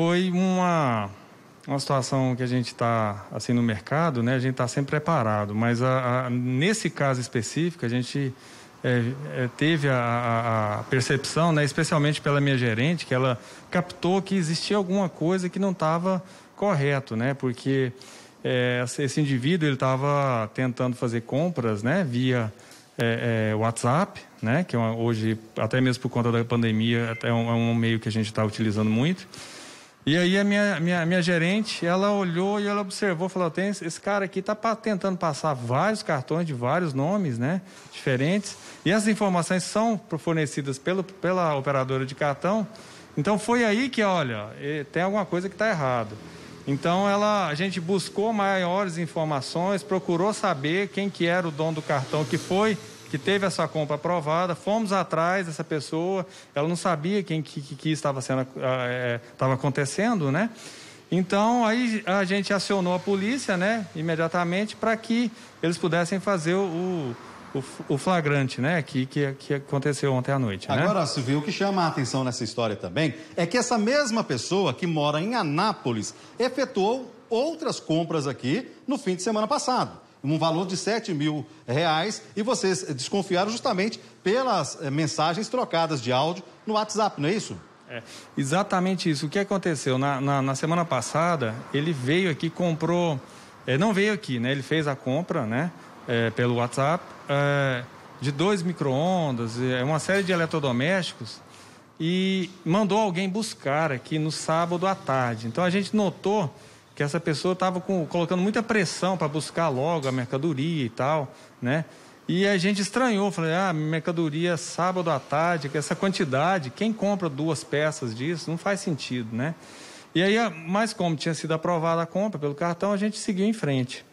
foi uma, uma situação que a gente está assim no mercado, né? A gente está sempre preparado, mas a, a, nesse caso específico a gente é, é, teve a, a, percepção, né? Especialmente pela minha gerente, que ela captou que existia alguma coisa que não estava correto, né? Porque é, esse indivíduo ele estava tentando fazer compras, né? Via é, é, WhatsApp, né? Que é uma, hoje até mesmo por conta da pandemia é um, é um meio que a gente está utilizando muito. E aí a minha, minha, minha gerente, ela olhou e ela observou, falou, tem esse cara aqui tá tentando passar vários cartões de vários nomes, né, diferentes. E essas informações são fornecidas pelo, pela operadora de cartão. Então foi aí que, olha, tem alguma coisa que está errado. Então ela, a gente buscou maiores informações, procurou saber quem que era o dono do cartão que foi que teve essa compra aprovada, fomos atrás dessa pessoa, ela não sabia quem que, que estava sendo é, estava acontecendo, né? Então aí a gente acionou a polícia, né, imediatamente para que eles pudessem fazer o, o, flagrante, né, que, que, que, aconteceu ontem à noite. Né? Agora, Silvio, o que chama a atenção nessa história também é que essa mesma pessoa que mora em Anápolis efetuou outras compras aqui no fim de semana passado um valor de 7 mil reais, e vocês desconfiaram justamente pelas eh, mensagens trocadas de áudio no WhatsApp, não é isso? É, exatamente isso. O que aconteceu? Na, na, na semana passada, ele veio aqui, comprou. É, não veio aqui, né? Ele fez a compra, né? É, pelo WhatsApp, de dois micro-ondas, uma série de eletrodomésticos, e mandou alguém buscar aqui no sábado à tarde. Então a gente notou que essa pessoa estava colocando muita pressão para buscar logo a mercadoria e tal, né? E a gente estranhou, falei, ah, mercadoria sábado à tarde, que essa quantidade, quem compra duas peças disso, não faz sentido, né? E aí, mas como tinha sido aprovada a compra pelo cartão, a gente seguiu em frente.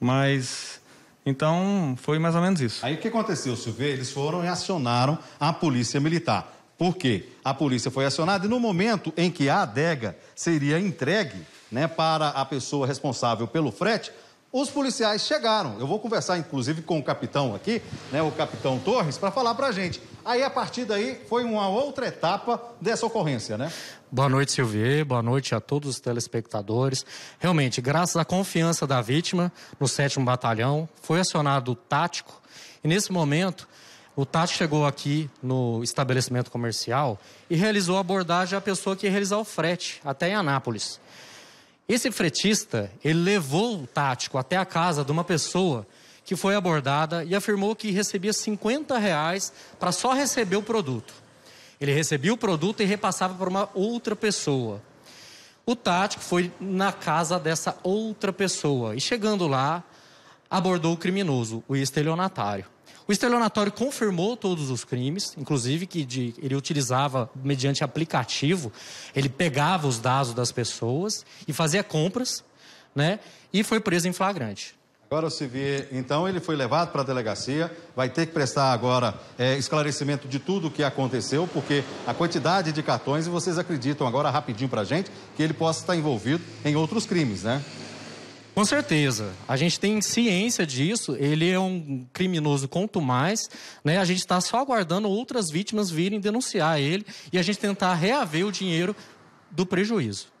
Mas então foi mais ou menos isso. Aí o que aconteceu, Silvio? Eles foram e acionaram a polícia militar. Por quê? A polícia foi acionada e no momento em que a adega seria entregue, né, para a pessoa responsável pelo frete, os policiais chegaram. Eu vou conversar, inclusive, com o capitão aqui, né, o capitão Torres, para falar para a gente. Aí, a partir daí, foi uma outra etapa dessa ocorrência, né? Boa noite, Silvier. Boa noite a todos os telespectadores. Realmente, graças à confiança da vítima no 7 Batalhão, foi acionado o tático. E, nesse momento, o tático chegou aqui no estabelecimento comercial e realizou a abordagem à pessoa que ia realizar o frete, até em Anápolis. Esse fretista, ele levou o tático até a casa de uma pessoa que foi abordada e afirmou que recebia 50 reais para só receber o produto. Ele recebia o produto e repassava para uma outra pessoa. O tático foi na casa dessa outra pessoa e chegando lá, abordou o criminoso, o estelionatário. O estelionatório confirmou todos os crimes, inclusive que de, ele utilizava, mediante aplicativo, ele pegava os dados das pessoas e fazia compras, né? E foi preso em flagrante. Agora se vê, então ele foi levado para a delegacia, vai ter que prestar agora é, esclarecimento de tudo o que aconteceu, porque a quantidade de cartões, e vocês acreditam agora rapidinho para a gente, que ele possa estar envolvido em outros crimes, né? Com certeza. A gente tem ciência disso. Ele é um criminoso quanto mais. Né? A gente está só aguardando outras vítimas virem denunciar ele e a gente tentar reaver o dinheiro do prejuízo.